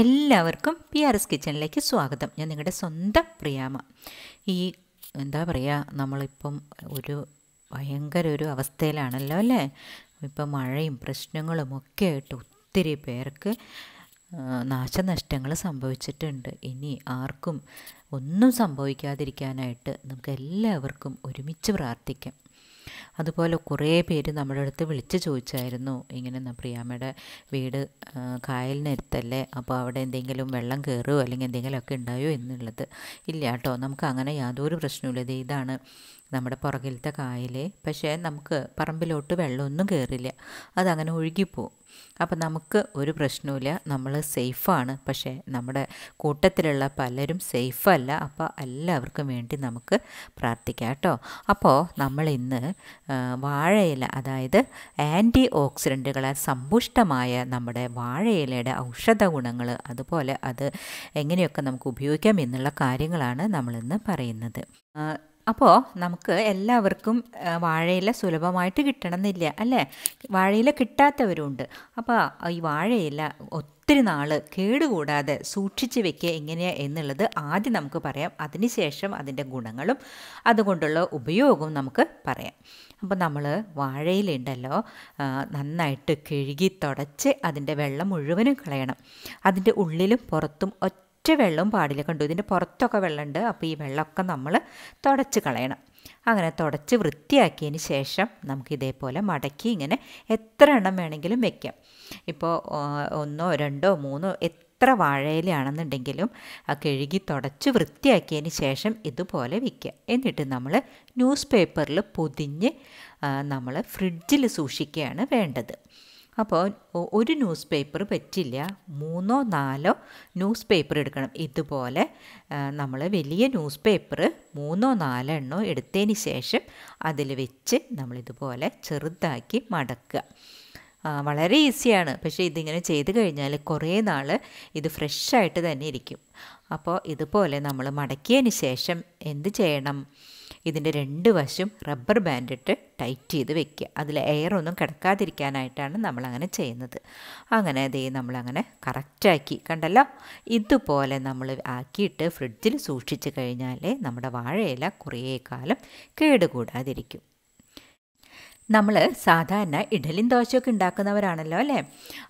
എല്ലാവർക്കും P R S കിച്ചണിലേക്ക് സ്വാഗതം ഞാൻ നിങ്ങളുടെ സ്വന്തം പ്രിയാമ ഈ എന്താ പറയുക നമ്മളിപ്പം ഒരു ഭയങ്കര ഒരു അവസ്ഥയിലാണല്ലോ അല്ലേ ഇപ്പം മഴയും പ്രശ്നങ്ങളും ഒക്കെ ആയിട്ട് ഒത്തിരി പേർക്ക് നാശനഷ്ടങ്ങൾ സംഭവിച്ചിട്ടുണ്ട് ഇനി ആർക്കും ഒന്നും സംഭവിക്കാതിരിക്കാനായിട്ട് നമുക്ക് എല്ലാവർക്കും ഒരുമിച്ച് പ്രാർത്ഥിക്കാം അതുപോലെ കുറേ പേര് നമ്മുടെ അടുത്ത് വിളിച്ച് ചോദിച്ചായിരുന്നു ഇങ്ങനെ പ്രിയാമ്മയുടെ വീട് കായലിനടുത്തല്ലേ അപ്പോൾ അവിടെ എന്തെങ്കിലും വെള്ളം കയറുമോ അല്ലെങ്കിൽ എന്തെങ്കിലുമൊക്കെ ഉണ്ടായോ എന്നുള്ളത് ഇല്ല കേട്ടോ നമുക്ക് അങ്ങനെ യാതൊരു ഇല്ല ഇതാണ് നമ്മുടെ പുറകിലത്തെ കായലേ പക്ഷേ നമുക്ക് പറമ്പിലോട്ട് വെള്ളമൊന്നും കയറില്ല അതങ്ങനെ ഒഴുകിപ്പോവും അപ്പം നമുക്ക് ഒരു പ്രശ്നവുമില്ല നമ്മൾ സേഫാണ് പക്ഷേ നമ്മുടെ കൂട്ടത്തിലുള്ള പലരും സേഫല്ല അപ്പോൾ എല്ലാവർക്കും വേണ്ടി നമുക്ക് പ്രാർത്ഥിക്കാം കേട്ടോ അപ്പോൾ നമ്മൾ ഇന്ന് വാഴയില അതായത് ആൻറ്റി ഓക്സിഡൻറ്റുകളാൽ സമ്പുഷ്ടമായ നമ്മുടെ വാഴയിലയുടെ ഔഷധ ഗുണങ്ങൾ അതുപോലെ അത് എങ്ങനെയൊക്കെ നമുക്ക് ഉപയോഗിക്കാം എന്നുള്ള കാര്യങ്ങളാണ് നമ്മളിന്ന് പറയുന്നത് അപ്പോൾ നമുക്ക് എല്ലാവർക്കും വാഴയില സുലഭമായിട്ട് കിട്ടണമെന്നില്ല അല്ലേ വാഴയില കിട്ടാത്തവരുണ്ട് അപ്പോൾ ഈ വാഴയില ഒത്തിരി നാൾ കേടുകൂടാതെ സൂക്ഷിച്ച് വെക്കുക എങ്ങനെയാണ് എന്നുള്ളത് ആദ്യം നമുക്ക് പറയാം അതിനുശേഷം അതിൻ്റെ ഗുണങ്ങളും അതുകൊണ്ടുള്ള ഉപയോഗവും നമുക്ക് പറയാം അപ്പോൾ നമ്മൾ വാഴയിലുണ്ടല്ലോ നന്നായിട്ട് കഴുകി തുടച്ച് അതിൻ്റെ വെള്ളം മുഴുവനും കളയണം അതിൻ്റെ ഉള്ളിലും പുറത്തും ഒറ്റ കുറച്ച് വെള്ളവും പാടില്ല കണ്ടു ഇതിൻ്റെ പുറത്തൊക്കെ വെള്ളമുണ്ട് അപ്പോൾ ഈ വെള്ളമൊക്കെ നമ്മൾ തുടച്ച് കളയണം അങ്ങനെ തുടച്ച് വൃത്തിയാക്കിയതിന് ശേഷം നമുക്ക് ഇതേപോലെ മടക്കി ഇങ്ങനെ എത്ര എണ്ണം വേണമെങ്കിലും വെക്കാം ഇപ്പോൾ ഒന്നോ രണ്ടോ മൂന്നോ എത്ര വാഴയിലാണെന്നുണ്ടെങ്കിലും ആ കഴുകി തുടച്ച് വൃത്തിയാക്കിയതിന് ശേഷം ഇതുപോലെ വിൽക്കുക എന്നിട്ട് നമ്മൾ ന്യൂസ് പേപ്പറിൽ പൊതിഞ്ഞ് നമ്മൾ ഫ്രിഡ്ജിൽ സൂക്ഷിക്കുകയാണ് വേണ്ടത് അപ്പോൾ ഒരു ന്യൂസ് പേപ്പർ പറ്റില്ല മൂന്നോ നാലോ ന്യൂസ് പേപ്പർ എടുക്കണം ഇതുപോലെ നമ്മൾ വലിയ ന്യൂസ് പേപ്പർ മൂന്നോ നാലോ എണ്ണോ എടുത്തതിന് ശേഷം അതിൽ വെച്ച് നമ്മളിതുപോലെ ചെറുതാക്കി മടക്കുക വളരെ ഈസിയാണ് പക്ഷേ ഇതിങ്ങനെ ചെയ്ത് കഴിഞ്ഞാൽ കുറേ നാൾ ഇത് ഫ്രഷായിട്ട് തന്നെ ഇരിക്കും അപ്പോൾ ഇതുപോലെ നമ്മൾ മടക്കിയതിന് ശേഷം എന്ത് ചെയ്യണം ഇതിൻ്റെ രണ്ട് വശം റബ്ബർ ബാൻഡിട്ട് ടൈറ്റ് ചെയ്ത് വെക്കുക അതിൽ എയർ ഒന്നും കിടക്കാതിരിക്കാനായിട്ടാണ് നമ്മളങ്ങനെ ചെയ്യുന്നത് അങ്ങനെ ദേ നമ്മളങ്ങനെ കറക്റ്റാക്കി കണ്ടല്ലോ ഇതുപോലെ നമ്മൾ ആക്കിയിട്ട് ഫ്രിഡ്ജിൽ സൂക്ഷിച്ചു കഴിഞ്ഞാൽ നമ്മുടെ വാഴയില കുറേ കാലം കേടുകൂടാതിരിക്കും നമ്മൾ സാധാരണ ഇഡലിയും ദോശയൊക്കെ ഉണ്ടാക്കുന്നവരാണല്ലോ അല്ലേ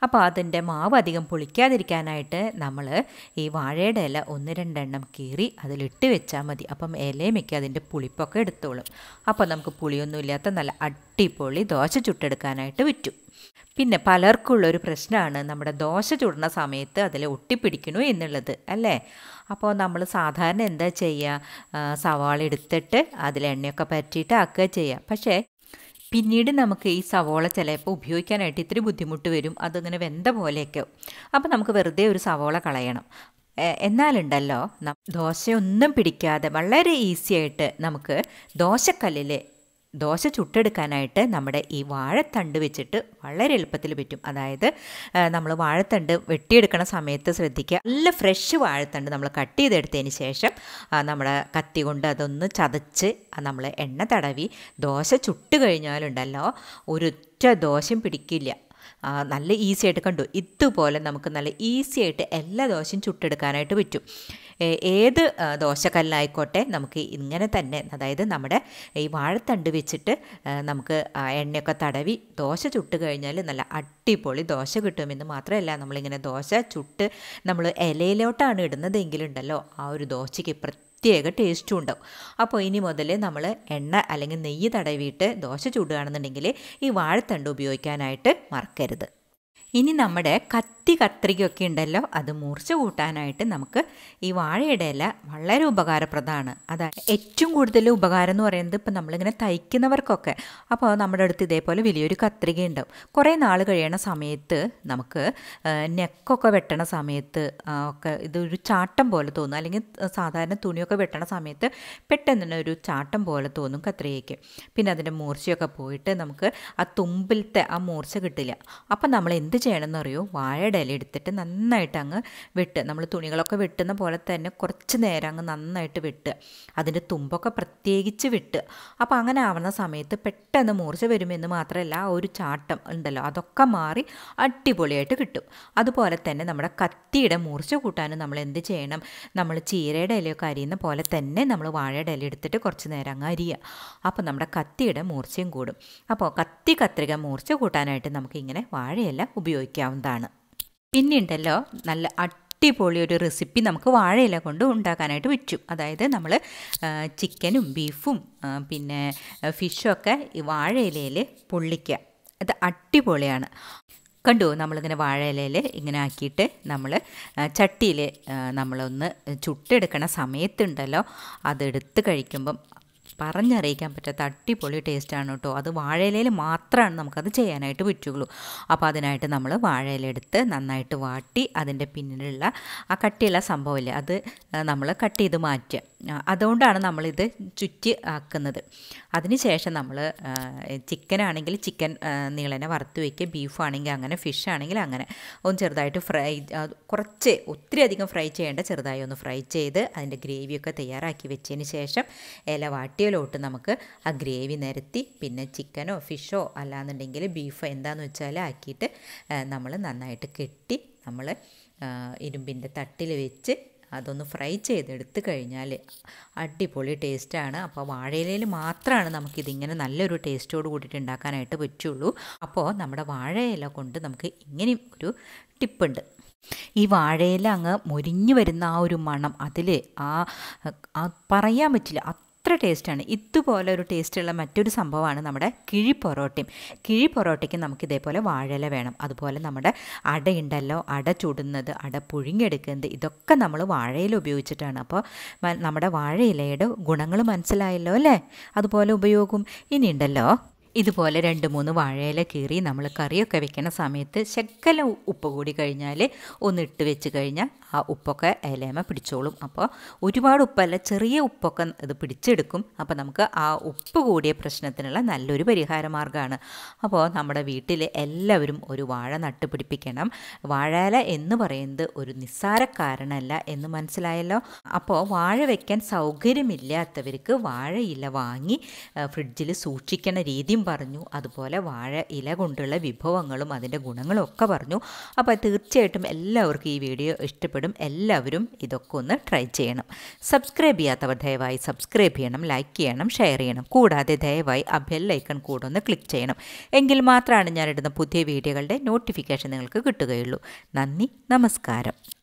അപ്പോൾ അതിൻ്റെ മാവ് അധികം പൊളിക്കാതിരിക്കാനായിട്ട് നമ്മൾ ഈ വാഴയുടെ ഇല ഒന്ന് രണ്ടെണ്ണം കീറി അതിലിട്ട് വെച്ചാൽ മതി അപ്പം ഇലയുമൊക്കെ അതിൻ്റെ പുളിപ്പൊക്കെ എടുത്തോളും അപ്പോൾ നമുക്ക് പുളിയൊന്നുമില്ലാത്ത നല്ല അടിപൊളി ദോശ ചുട്ടെടുക്കാനായിട്ട് വിറ്റു പിന്നെ പലർക്കുള്ളൊരു പ്രശ്നമാണ് നമ്മുടെ ദോശ ചുടുന്ന സമയത്ത് അതിൽ ഒട്ടിപ്പിടിക്കണു എന്നുള്ളത് അല്ലേ അപ്പോൾ നമ്മൾ സാധാരണ എന്താ ചെയ്യുക സവാള എടുത്തിട്ട് അതിൽ എണ്ണയൊക്കെ പറ്റിയിട്ട് ആക്കുക ചെയ്യുക പക്ഷേ പിന്നീട് നമുക്ക് ഈ സവോള ചിലപ്പോൾ ഉപയോഗിക്കാനായിട്ട് ഇത്തിരി ബുദ്ധിമുട്ട് വരും അതങ്ങനെ വെന്ത പോലെയൊക്കെ അപ്പോൾ നമുക്ക് വെറുതെ ഒരു സവോള കളയണം എന്നാലുണ്ടല്ലോ ദോശയൊന്നും പിടിക്കാതെ വളരെ ഈസി ആയിട്ട് നമുക്ക് ദോശക്കല്ലിൽ ദോശ ചുട്ടെടുക്കാനായിട്ട് നമ്മുടെ ഈ വാഴത്തണ്ട് വെച്ചിട്ട് വളരെ എളുപ്പത്തിൽ പറ്റും അതായത് നമ്മൾ വാഴത്തണ്ട് വെട്ടിയെടുക്കണ സമയത്ത് ശ്രദ്ധിക്കുക നല്ല ഫ്രഷ് വാഴത്തണ്ട് നമ്മൾ കട്ട് ചെയ്തെടുത്തതിന് ശേഷം നമ്മുടെ കത്തി കൊണ്ട് അതൊന്ന് ചതച്ച് നമ്മൾ എണ്ണ തടവി ദോശ ചുട്ട് കഴിഞ്ഞാലുണ്ടല്ലോ ഒരൊറ്റ ദോശയും പിടിക്കില്ല നല്ല ഈസി ആയിട്ട് കണ്ടു ഇതുപോലെ നമുക്ക് നല്ല ഈസി ആയിട്ട് എല്ലാ ദോശയും ചുട്ടെടുക്കാനായിട്ട് പറ്റും ഏത് ദോശക്കല്ലായിക്കോട്ടെ നമുക്ക് ഇങ്ങനെ തന്നെ അതായത് നമ്മുടെ ഈ വാഴത്തണ്ട് വെച്ചിട്ട് നമുക്ക് എണ്ണയൊക്കെ തടവി ദോശ ചുട്ട് കഴിഞ്ഞാൽ നല്ല അടിപൊളി ദോശ കിട്ടുമെന്ന് മാത്രമല്ല നമ്മളിങ്ങനെ ദോശ ചുട്ട് നമ്മൾ ഇലയിലോട്ടാണ് ഇടുന്നതെങ്കിലുണ്ടല്ലോ ആ ഒരു ദോശയ്ക്ക് പ്രത്യേക ടേസ്റ്റും ഉണ്ടാവും അപ്പോൾ ഇനി മുതൽ നമ്മൾ എണ്ണ അല്ലെങ്കിൽ നെയ്യ് തടവിയിട്ട് ദോശ ചൂടുകയാണെന്നുണ്ടെങ്കിൽ ഈ വാഴത്തണ്ട് ഉപയോഗിക്കാനായിട്ട് മറക്കരുത് ഇനി നമ്മുടെ കത്തി കത്രികയൊക്കെ ഉണ്ടല്ലോ അത് മൂർച്ച കൂട്ടാനായിട്ട് നമുക്ക് ഈ വാഴയുടെ ഇല വളരെ ഉപകാരപ്രദമാണ് അതാണ് ഏറ്റവും കൂടുതൽ ഉപകാരം എന്ന് പറയുന്നത് ഇപ്പം നമ്മളിങ്ങനെ തയ്ക്കുന്നവർക്കൊക്കെ അപ്പോൾ നമ്മുടെ അടുത്ത് ഇതേപോലെ വലിയൊരു കത്രിക ഉണ്ടാവും കുറേ നാൾ കഴിയണ സമയത്ത് നമുക്ക് നെക്കൊക്കെ വെട്ടണ സമയത്ത് ഒക്കെ ഇതൊരു ചാട്ടം പോലെ തോന്നും അല്ലെങ്കിൽ സാധാരണ തുണിയൊക്കെ വെട്ടണ സമയത്ത് പെട്ടെന്ന് തന്നെ ഒരു ചാട്ടം പോലെ തോന്നും കത്രികയ്ക്ക് പിന്നെ അതിൻ്റെ മൂർച്ചയൊക്കെ പോയിട്ട് നമുക്ക് ആ തുമ്പിലത്തെ ആ മൂർച്ച കിട്ടില്ല അപ്പം നമ്മൾ എന്ത് ചെയ്യണമെന്നറിയോ വാഴയുടെ ഇല എടുത്തിട്ട് നന്നായിട്ട് അങ്ങ് വെട്ട് നമ്മൾ തുണികളൊക്കെ വെട്ടുന്ന പോലെ തന്നെ കുറച്ച് നേരം അങ്ങ് നന്നായിട്ട് വിട്ട് അതിൻ്റെ തുമ്പൊക്കെ പ്രത്യേകിച്ച് വിട്ട് അപ്പോൾ അങ്ങനെ ആവുന്ന സമയത്ത് പെട്ടെന്ന് മൂർച്ച വരുമെന്ന് മാത്രമല്ല ആ ഒരു ചാട്ടം ഉണ്ടല്ലോ അതൊക്കെ മാറി അടിപൊളിയായിട്ട് കിട്ടും അതുപോലെ തന്നെ നമ്മുടെ കത്തിയുടെ മൂർച്ച കൂട്ടാനും നമ്മൾ എന്ത് ചെയ്യണം നമ്മൾ ചീരയുടെ ഇലയൊക്കെ അരിയുന്ന പോലെ തന്നെ നമ്മൾ വാഴയുടെ ഇല എടുത്തിട്ട് കുറച്ച് നേരം അങ്ങ് അരിയുക അപ്പോൾ നമ്മുടെ കത്തിയുടെ മൂർച്ചയും കൂടും അപ്പോൾ കത്തി കത്രിക മൂർച്ച കൂട്ടാനായിട്ട് നമുക്കിങ്ങനെ വാഴയില ഉപയോഗിക്കാം ഉപയോഗിക്കാവുന്നതാണ് പിന്നെയുണ്ടല്ലോ നല്ല അടിപൊളി ഒരു റെസിപ്പി നമുക്ക് വാഴയില കൊണ്ട് ഉണ്ടാക്കാനായിട്ട് പറ്റും അതായത് നമ്മൾ ചിക്കനും ബീഫും പിന്നെ ഒക്കെ ഈ വാഴയിലയിൽ പൊള്ളിക്കുക അത് അടിപൊളിയാണ് കണ്ടു നമ്മളിങ്ങനെ വാഴയിലയിൽ ഇങ്ങനെ ആക്കിയിട്ട് നമ്മൾ ചട്ടിയിൽ നമ്മളൊന്ന് ചുട്ടെടുക്കണ സമയത്തുണ്ടല്ലോ അതെടുത്ത് കഴിക്കുമ്പം പറഞ്ഞറിയിക്കാൻ പറ്റാത്ത അടിപൊളി ടേസ്റ്റാണ് കേട്ടോ അത് വാഴയിലയിൽ മാത്രമാണ് നമുക്കത് ചെയ്യാനായിട്ട് പറ്റുകയുള്ളൂ അപ്പോൾ അതിനായിട്ട് നമ്മൾ വാഴയിലെടുത്ത് നന്നായിട്ട് വാട്ടി അതിൻ്റെ പിന്നിലുള്ള ആ കട്ടിയുള്ള സംഭവമില്ലേ അത് നമ്മൾ കട്ട് ചെയ്ത് മാറ്റുക അതുകൊണ്ടാണ് നമ്മളിത് ചുറ്റി ആക്കുന്നത് അതിനുശേഷം നമ്മൾ ചിക്കനാണെങ്കിൽ ചിക്കൻ നീളനെ വറുത്ത് വയ്ക്കുക ബീഫാണെങ്കിൽ അങ്ങനെ ഫിഷ് ആണെങ്കിൽ അങ്ങനെ ഒന്ന് ചെറുതായിട്ട് ഫ്രൈ കുറച്ച് ഒത്തിരി അധികം ഫ്രൈ ചെയ്യേണ്ട ചെറുതായി ഒന്ന് ഫ്രൈ ചെയ്ത് അതിൻ്റെ ഗ്രേവിയൊക്കെ തയ്യാറാക്കി വെച്ചതിന് ശേഷം ഇല വാട്ടിയലോട്ട് നമുക്ക് ആ ഗ്രേവി നിരത്തി പിന്നെ ചിക്കനോ ഫിഷോ അല്ലാന്നുണ്ടെങ്കിൽ ബീഫോ എന്താണെന്ന് വെച്ചാൽ ആക്കിയിട്ട് നമ്മൾ നന്നായിട്ട് കെട്ടി നമ്മൾ ഇരുമ്പിൻ്റെ തട്ടിൽ വെച്ച് അതൊന്ന് ഫ്രൈ ചെയ്തെടുത്ത് കഴിഞ്ഞാൽ അടിപൊളി ടേസ്റ്റാണ് അപ്പോൾ വാഴയിലയിൽ മാത്രമാണ് നമുക്കിതിങ്ങനെ നല്ലൊരു ടേസ്റ്റോട് കൂടിയിട്ട് ഉണ്ടാക്കാനായിട്ട് പറ്റുള്ളൂ അപ്പോൾ നമ്മുടെ വാഴയില കൊണ്ട് നമുക്ക് ഇങ്ങനെയും ഒരു ടിപ്പുണ്ട് ഈ വാഴയില അങ്ങ് മുരിഞ്ഞു വരുന്ന ആ ഒരു മണം അതിൽ ആ പറയാൻ പറ്റില്ല അത്ര ടേസ്റ്റാണ് ഇതുപോലെ ഒരു ടേസ്റ്റുള്ള മറ്റൊരു സംഭവമാണ് നമ്മുടെ കിഴി പൊറോട്ടയും കിഴി പൊറോട്ടയ്ക്ക് നമുക്ക് ഇതേപോലെ വാഴല വേണം അതുപോലെ നമ്മുടെ അടയുണ്ടല്ലോ അട ചുടുന്നത് അട പുഴുങ്ങിയെടുക്കുന്നത് ഇതൊക്കെ നമ്മൾ വാഴയില ഉപയോഗിച്ചിട്ടാണ് അപ്പോൾ നമ്മുടെ വാഴയിലയുടെ ഗുണങ്ങൾ മനസ്സിലായല്ലോ അല്ലേ അതുപോലെ ഉപയോഗം ഇനിയുണ്ടല്ലോ ഇതുപോലെ രണ്ട് മൂന്ന് വാഴയില കീറി നമ്മൾ കറിയൊക്കെ വെക്കുന്ന സമയത്ത് ശക്കല ഉപ്പ് കൂടി കഴിഞ്ഞാൽ ഒന്നിട്ട് വെച്ച് കഴിഞ്ഞാൽ ആ ഉപ്പൊക്കെ ഇലയമ പിടിച്ചോളും അപ്പോൾ ഒരുപാട് ഉപ്പല്ല ചെറിയ ഉപ്പൊക്കെ ഇത് പിടിച്ചെടുക്കും അപ്പോൾ നമുക്ക് ആ ഉപ്പ് കൂടിയ പ്രശ്നത്തിനുള്ള നല്ലൊരു പരിഹാര മാർഗ്ഗമാണ് അപ്പോൾ നമ്മുടെ വീട്ടിൽ എല്ലാവരും ഒരു വാഴ നട്ട് പിടിപ്പിക്കണം വാഴയില എന്ന് പറയുന്നത് ഒരു നിസ്സാരക്കാരനല്ല എന്ന് മനസ്സിലായല്ലോ അപ്പോൾ വാഴ വയ്ക്കാൻ സൗകര്യമില്ലാത്തവർക്ക് വാഴയില വാങ്ങി ഫ്രിഡ്ജിൽ സൂക്ഷിക്കണ രീതിയും പറഞ്ഞു അതുപോലെ വാഴ ഇല കൊണ്ടുള്ള വിഭവങ്ങളും അതിൻ്റെ ഗുണങ്ങളും ഒക്കെ പറഞ്ഞു അപ്പോൾ തീർച്ചയായിട്ടും എല്ലാവർക്കും ഈ വീഡിയോ ഇഷ്ടപ്പെടും ഇഷ്ടപ്പെടും എല്ലാവരും ഇതൊക്കെ ഒന്ന് ട്രൈ ചെയ്യണം സബ്സ്ക്രൈബ് ചെയ്യാത്തവർ ദയവായി സബ്സ്ക്രൈബ് ചെയ്യണം ലൈക്ക് ചെയ്യണം ഷെയർ ചെയ്യണം കൂടാതെ ദയവായി ആ ബെല്ലൈക്കൺ കൂടെ ഒന്ന് ക്ലിക്ക് ചെയ്യണം എങ്കിൽ മാത്രമാണ് ഞാനിടുന്ന പുതിയ വീഡിയോകളുടെ നോട്ടിഫിക്കേഷൻ നിങ്ങൾക്ക് കിട്ടുകയുള്ളൂ നന്ദി നമസ്കാരം